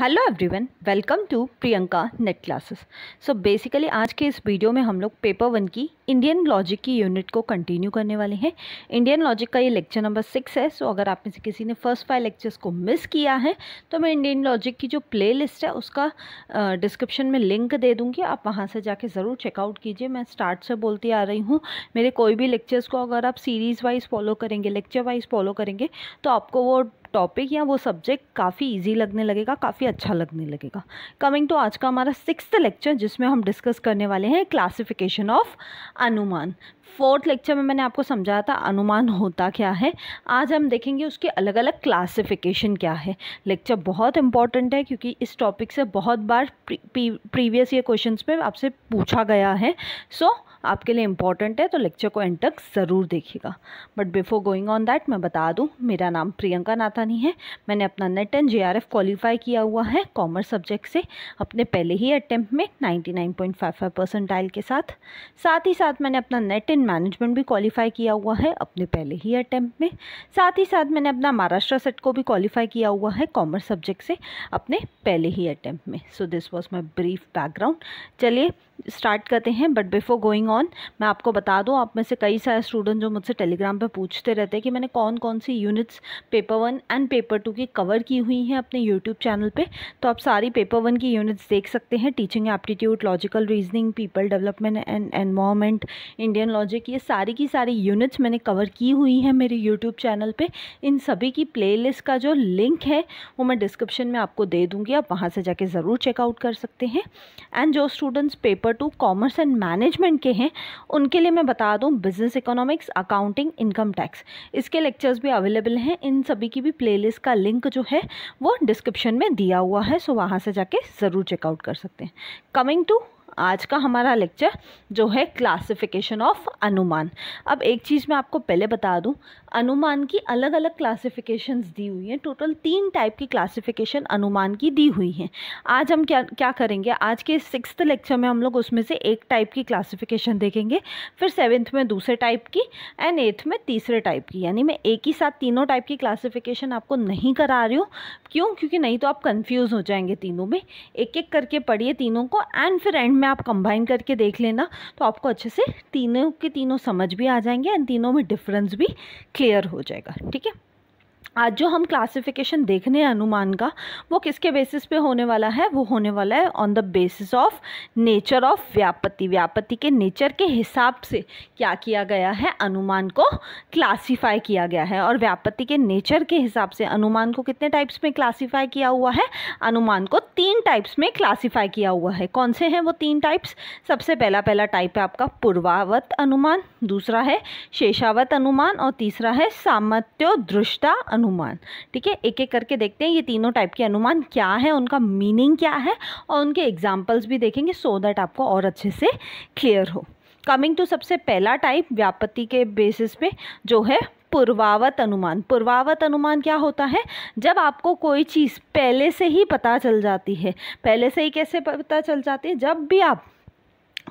hello everyone welcome to Priyanka NET classes so basically आज के इस वीडियो में हम लोग पेपर वन की इंडियन लॉजिक की यूनिट को कंटिन्यू करने वाले हैं इंडियन लॉजिक का ये लेक्चर नंबर सिक्स है सो so अगर आप में से किसी ने फर्स्ट फाइव लेक्चर्स को मिस किया है तो मैं इंडियन लॉजिक की जो प्ले लिस्ट है उसका डिस्क्रिप्शन uh, में लिंक दे दूँगी आप वहाँ से जाके ज़रूर चेकआउट कीजिए मैं स्टार्ट से बोलती आ रही हूँ मेरे कोई भी लेक्चर्स को अगर आप सीरीज़ वाइज फॉलो करेंगे लेक्चर वाइज फॉलो करेंगे तो आपको वो टॉपिक या वो सब्जेक्ट काफ़ी इजी लगने लगेगा काफ़ी अच्छा लगने लगेगा कमिंग टू आज का हमारा सिक्स लेक्चर जिसमें हम डिस्कस करने वाले हैं क्लासिफिकेशन ऑफ अनुमान फोर्थ लेक्चर में मैंने आपको समझाया था अनुमान होता क्या है आज हम देखेंगे उसके अलग अलग क्लासिफिकेशन क्या है लेक्चर बहुत इंपॉर्टेंट है क्योंकि इस टॉपिक से बहुत बार प्रीवियस ईयर क्वेश्चंस में आपसे पूछा गया है सो so, आपके लिए इम्पॉर्टेंट है तो लेक्चर को एंड तक ज़रूर देखिएगा but before going on that मैं बता दूँ मेरा नाम प्रियंका नाथानी है मैंने अपना NET and J R qualify किया हुआ है कॉमर्स सब्जेक्ट से अपने पहले ही अटैम्प्ट में परसेंट परसेंटाइल के साथ साथ ही साथ मैंने अपना नेट एंड मैनेजमेंट भी क्वालिफाई किया हुआ है अपने पहले ही अटैम्प्ट में साथ ही साथ मैंने अपना महाराष्ट्र सेट को भी क्वालिफाई किया हुआ है कॉमर्स सब्जेक्ट से अपने पहले ही अटैम्प्ट में so this was my brief background चलिए स्टार्ट करते हैं बट बिफोर गोइंग ऑन मैं आपको बता दूं आप में से कई सारे स्टूडेंट जो मुझसे टेलीग्राम पे पूछते रहते हैं कि मैंने कौन कौन सी units paper one and paper two की कवर की हुई हैं अपने यूट्यूब चैनल पे तो आप सारी पेपर वन की यूनिट्स देख सकते हैं teaching aptitude logical reasoning people development and environment Indian logic ये सारी की सारी यूनिट्स मैंने कवर की हुई हैं मेरे यूट्यूब चैनल पर इन सभी की प्ले का जो लिंक है वो मैं डिस्क्रिप्शन में आपको दे दूँगी आप वहाँ से जाके ज़रूर चेकआउट कर सकते हैं एंड जो students paper paper two commerce and management के हैं उनके लिए मैं बता दूँ business economics accounting income tax इसके लेक्चर्स भी अवेलेबल हैं इन सभी की भी प्लेलिस्ट का लिंक जो है वो डिस्क्रिप्शन में दिया हुआ है सो वहाँ से जाके ज़रूर चेकआउट कर सकते हैं कमिंग टू आज का हमारा लेक्चर जो है क्लासिफिकेशन ऑफ अनुमान अब एक चीज़ मैं आपको पहले बता दूं अनुमान की अलग अलग क्लासिफिकेशंस दी हुई हैं टोटल तीन टाइप की क्लासिफिकेशन अनुमान की दी हुई हैं आज हम क्या क्या करेंगे आज के सिक्स लेक्चर में हम लोग उसमें से एक टाइप की क्लासिफिकेशन देखेंगे फिर सेवन्थ में दूसरे टाइप की एंड एट्थ में तीसरे टाइप की यानी मैं एक ही साथ तीनों टाइप की क्लासिफिकेशन आपको नहीं करा रही हूँ क्यों क्योंकि नहीं तो आप कन्फ्यूज़ हो जाएंगे तीनों में एक एक करके पढ़िए तीनों को एंड फिर एंड में आप कंबाइन करके देख लेना तो आपको अच्छे से तीनों के तीनों समझ भी आ जाएंगे एंड तीनों में डिफरेंस भी क्लियर हो जाएगा ठीक है आज जो हम क्लासिफिकेशन देखने हैं अनुमान का वो किसके बेसिस पे होने वाला है वो होने वाला है on the basis of nature of व्यापति व्यापति के नेचर के हिसाब से क्या किया गया है अनुमान को क्लासिफाई किया गया है और व्यापति के नेचर के हिसाब से अनुमान को कितने टाइप्स में क्लासीफाई किया हुआ है अनुमान को तीन टाइप्स में क्लासीफाई किया हुआ है कौन से हैं वो तीन टाइप्स सबसे पहला पहला टाइप है आपका पूर्वावत अनुमान दूसरा है शेषावत अनुमान और तीसरा है सामत्योदृष्टा अनुमान अनुमान ठीक है एक एक करके देखते हैं ये तीनों टाइप के अनुमान क्या है उनका मीनिंग क्या है और उनके एग्जाम्पल्स भी देखेंगे सो दैट आपको और अच्छे से क्लियर हो कमिंग टू सबसे पहला टाइप व्यापत्ति के बेसिस पे जो है पूर्वावत अनुमान पूर्वावत अनुमान क्या होता है जब आपको कोई चीज़ पहले से ही पता चल जाती है पहले से ही कैसे पता चल जाती है जब भी आप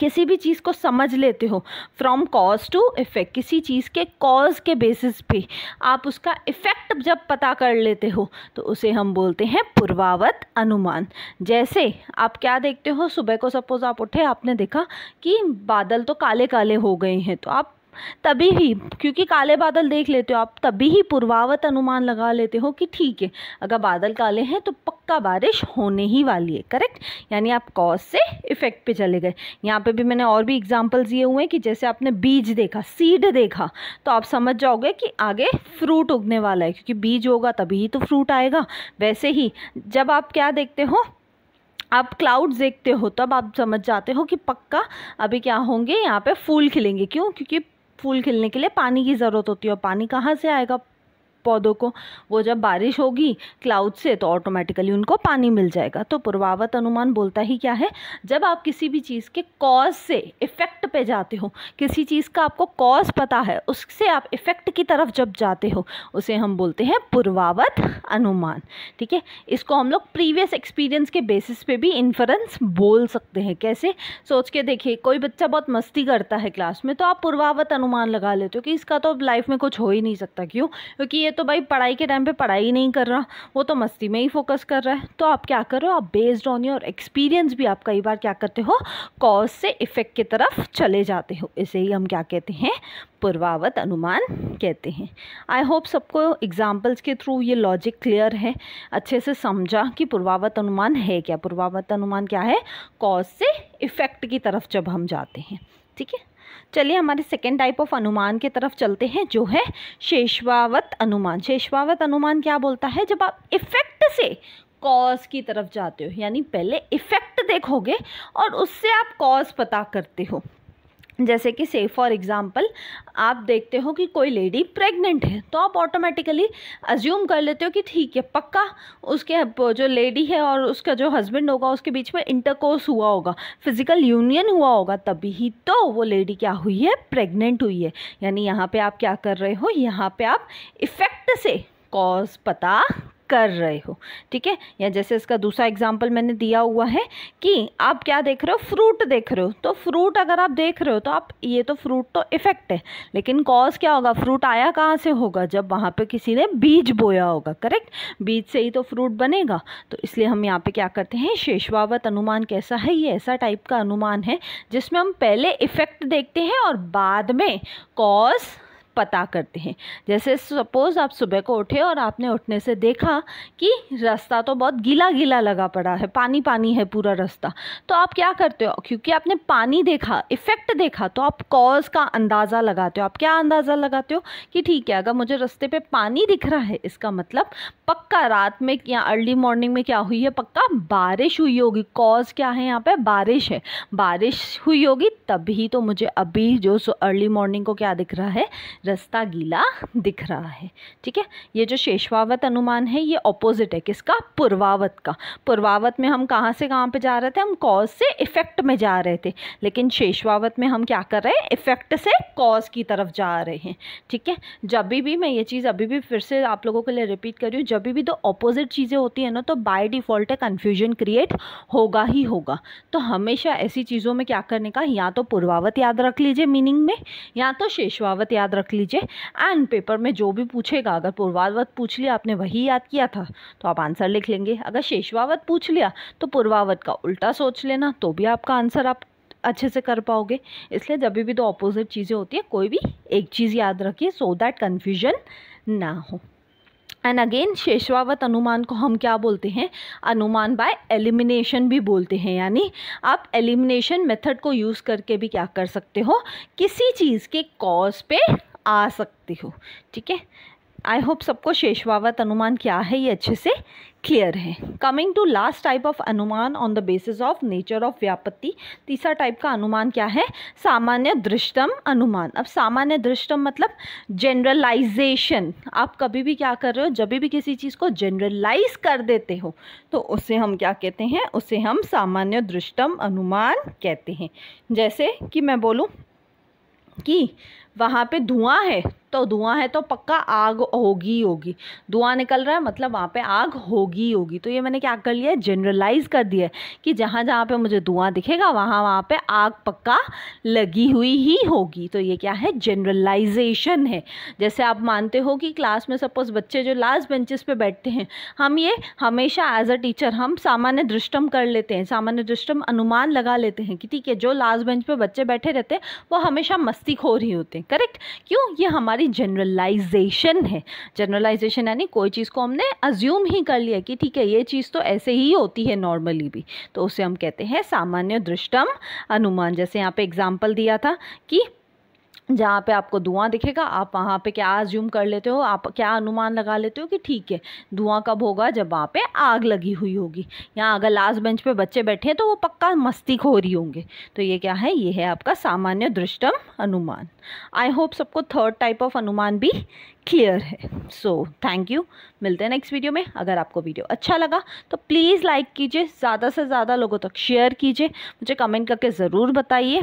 किसी भी चीज़ को समझ लेते हो फ्रॉम कॉज टू इफ़ेक्ट किसी चीज़ के कॉज के बेसिस पे आप उसका इफ़ेक्ट जब पता कर लेते हो तो उसे हम बोलते हैं पूर्वावत अनुमान जैसे आप क्या देखते हो सुबह को सपोज़ आप उठे आपने देखा कि बादल तो काले काले हो गए हैं तो आप तभी ही क्योंकि काले बादल देख लेते हो आप तभी ही पूर्वावत अनुमान लगा लेते हो कि ठीक है अगर बादल काले हैं तो पक्का बारिश होने ही वाली है करेक्ट यानी आप कॉज से इफ़ेक्ट पे चले गए यहाँ पे भी मैंने और भी एग्जांपल्स दिए हुए हैं कि जैसे आपने बीज देखा सीड देखा तो आप समझ जाओगे कि आगे फ्रूट उगने वाला है क्योंकि बीज होगा तभी ही तो फ्रूट आएगा वैसे ही जब आप क्या देखते हो आप क्लाउड्स देखते हो तब आप समझ जाते हो कि पक्का अभी क्या होंगे यहाँ पे फूल खिलेंगे क्यों क्योंकि फूल खिलने के लिए पानी की ज़रूरत होती है और पानी कहाँ से आएगा पौधों को वो जब बारिश होगी क्लाउड से तो ऑटोमेटिकली उनको पानी मिल जाएगा तो पूर्वावत अनुमान बोलता ही क्या है जब आप किसी भी चीज़ के कॉज से इफ़ेक्ट पे जाते हो किसी चीज़ का आपको कॉज पता है उससे आप इफ़ेक्ट की तरफ जब जाते हो उसे हम बोलते हैं पूर्वावत अनुमान ठीक है इसको हम लोग प्रीवियस एक्सपीरियंस के बेसिस पे भी इन्फरेंस बोल सकते हैं कैसे सोच के देखिए कोई बच्चा बहुत मस्ती करता है क्लास में तो आप पूर्वावत अनुमान लगा लेते हो कि इसका तो लाइफ में कुछ हो ही नहीं सकता क्यों क्योंकि ये तो भाई पढ़ाई के टाइम पे पढ़ाई नहीं कर रहा वो तो मस्ती में ही फोकस कर रहा है तो आप क्या कर रहे हो आप बेस्ड ऑन योर एक्सपीरियंस भी आप कई बार क्या करते हो कॉज से इफेक्ट की तरफ चले जाते हो इसे ही हम क्या कहते हैं पूर्वावत अनुमान कहते हैं आई होप सबको एग्जाम्पल्स के थ्रू ये लॉजिक क्लियर है अच्छे से समझा कि पूर्वावत अनुमान है क्या पूर्वावत अनुमान क्या है कॉज से इफ़ेक्ट की तरफ जब हम जाते हैं ठीक है चलिए हमारे सेकेंड टाइप ऑफ अनुमान की तरफ चलते हैं जो है शेषवावत अनुमान शेषवावत अनुमान क्या बोलता है जब आप इफेक्ट से कॉज की तरफ जाते हो यानी पहले इफेक्ट देखोगे और उससे आप कॉज पता करते हो जैसे कि से फॉर एग्ज़ाम्पल आप देखते हो कि कोई लेडी प्रेग्नेंट है तो आप ऑटोमेटिकली अज्यूम कर लेते हो कि ठीक है पक्का उसके जो लेडी है और उसका जो हस्बैंड होगा उसके बीच में इंटरकोर्स हुआ होगा फिज़िकल यूनियन हुआ होगा तभी ही तो वो लेडी क्या हुई है प्रेग्नेंट हुई है यानी यहाँ पे आप क्या कर रहे हो यहाँ पे आप इफ़ेक्ट से कॉज पता कर रहे हो ठीक है या जैसे इसका दूसरा एग्जाम्पल मैंने दिया हुआ है कि आप क्या देख रहे हो फ्रूट देख रहे हो तो फ्रूट अगर आप देख रहे हो तो आप ये तो फ्रूट तो इफेक्ट है लेकिन कॉज क्या होगा फ्रूट आया कहाँ से होगा जब वहाँ पे किसी ने बीज बोया होगा करेक्ट बीज से ही तो फ्रूट बनेगा तो इसलिए हम यहाँ पे क्या करते हैं शेषवावत अनुमान कैसा है ये ऐसा टाइप का अनुमान है जिसमें हम पहले इफेक्ट देखते हैं और बाद में कॉज पता करते हैं जैसे सपोज़ आप सुबह को उठे और आपने उठने से देखा कि रास्ता तो बहुत गीला गीला लगा पड़ा है पानी पानी है पूरा रास्ता तो आप क्या करते हो क्योंकि आपने पानी देखा इफ़ेक्ट देखा तो आप कॉज का अंदाज़ा लगाते हो आप क्या अंदाज़ा लगाते हो कि ठीक है अगर मुझे रास्ते पर पानी दिख रहा है इसका मतलब पक्का रात में या अर्ली मॉर्निंग में क्या हुई है पक्का बारिश हुई होगी कॉज क्या है यहाँ पर बारिश है बारिश हुई होगी तभी तो मुझे अभी जो अर्ली मॉर्निंग को क्या दिख रहा है रास्ता गीला दिख रहा है ठीक है ये जो शेषवावत अनुमान है ये ऑपोजिट है किसका पूर्वावत का पूर्वावत में हम कहाँ से कहाँ पे जा रहे थे हम कॉज से इफ़ेक्ट में जा रहे थे लेकिन शेषवावत में हम क्या कर रहे हैं इफ़ेक्ट से कॉज की तरफ जा रहे हैं ठीक है जब भी मैं ये चीज़ अभी भी फिर से आप लोगों के लिए रिपीट कर रही हूँ जब भी तो ऑपोजिट चीज़ें होती हैं ना तो बाय डिफ़ॉल्ट कन्फ्यूजन क्रिएट होगा ही होगा तो हमेशा ऐसी चीज़ों में क्या करने का या तो पूर्वावत याद रख लीजिए मीनिंग में या तो शेषवावत याद रख लीजिए एंड पेपर में जो भी पूछेगा अगर पूर्वावत पूछ लिया आपने वही याद किया था तो आप आंसर लिख लेंगे अगर शेषवावत पूछ लिया तो पूर्वावत का उल्टा सोच लेना तो भी आपका आंसर आप अच्छे से कर पाओगे इसलिए जब भी तो ऑपोजिट चीज़ें होती है कोई भी एक चीज़ याद रखिए सो दैट कन्फ्यूजन ना हो एंड अगेन शेषवावत अनुमान को हम क्या बोलते हैं अनुमान बाय एलिमिनेशन भी बोलते हैं यानी आप एलिमिनेशन मेथड को यूज़ करके भी क्या कर सकते हो किसी चीज़ के कॉज पे आ सकती हो ठीक है आई होप सबको शेषवावत अनुमान क्या है ये अच्छे से क्लियर है coming to last type of अनुमान on the basis of nature of व्यापत्ति तीसरा टाइप का अनुमान क्या है सामान्य दृष्टम अनुमान अब सामान्य दृष्टम मतलब जनरलाइजेशन आप कभी भी क्या कर रहे हो जब भी किसी चीज़ को जनरलाइज कर देते हो तो उसे हम क्या कहते हैं उसे हम सामान्य दृष्टम अनुमान कहते हैं जैसे कि मैं बोलूँ कि वहाँ पे धुआं है तो धुआं है तो पक्का आग होगी होगी धुआं निकल रहा है मतलब वहाँ पे आग होगी होगी तो ये मैंने क्या कर लिया है जनरलाइज़ कर दिया है कि जहाँ जहाँ पे मुझे धुआं दिखेगा वहाँ वहाँ पे आग पक्का लगी हुई ही होगी तो ये क्या है जनरलाइजेशन है जैसे आप मानते हो कि क्लास में सपोज़ बच्चे जो लास्ट बेंचेस पर बैठते हैं हम ये हमेशा एज अ टीचर हम सामान्य दृष्टम कर लेते हैं सामान्य दृष्टम अनुमान लगा लेते हैं कि ठीक है जो लास्ट बेंच पर बच्चे बैठे रहते हैं वो हमेशा मस्ती खो रही होते हैं करेक्ट क्यों ये हमारी जनरलाइजेशन है जनरलाइजेशन यानी कोई चीज़ को हमने अज्यूम ही कर लिया कि ठीक है ये चीज़ तो ऐसे ही होती है नॉर्मली भी तो उसे हम कहते हैं सामान्य दृष्टम अनुमान जैसे यहाँ पे एग्जाम्पल दिया था कि जहाँ पे आपको धुआं दिखेगा आप वहाँ पे क्या ज्यूम कर लेते हो आप क्या अनुमान लगा लेते हो कि ठीक है धुआं कब होगा जब वहाँ पे आग लगी हुई होगी यहाँ अगर लास्ट बेंच पे बच्चे बैठे हैं तो वो पक्का मस्ती खो रही होंगे तो ये क्या है ये है आपका सामान्य दृष्टम अनुमान आई होप सबको थर्ड टाइप ऑफ अनुमान भी क्लियर है सो थैंक यू मिलते हैं नेक्स्ट वीडियो में अगर आपको वीडियो अच्छा लगा तो प्लीज़ लाइक कीजिए ज़्यादा से ज़्यादा लोगों तक शेयर कीजिए मुझे कमेंट करके ज़रूर बताइए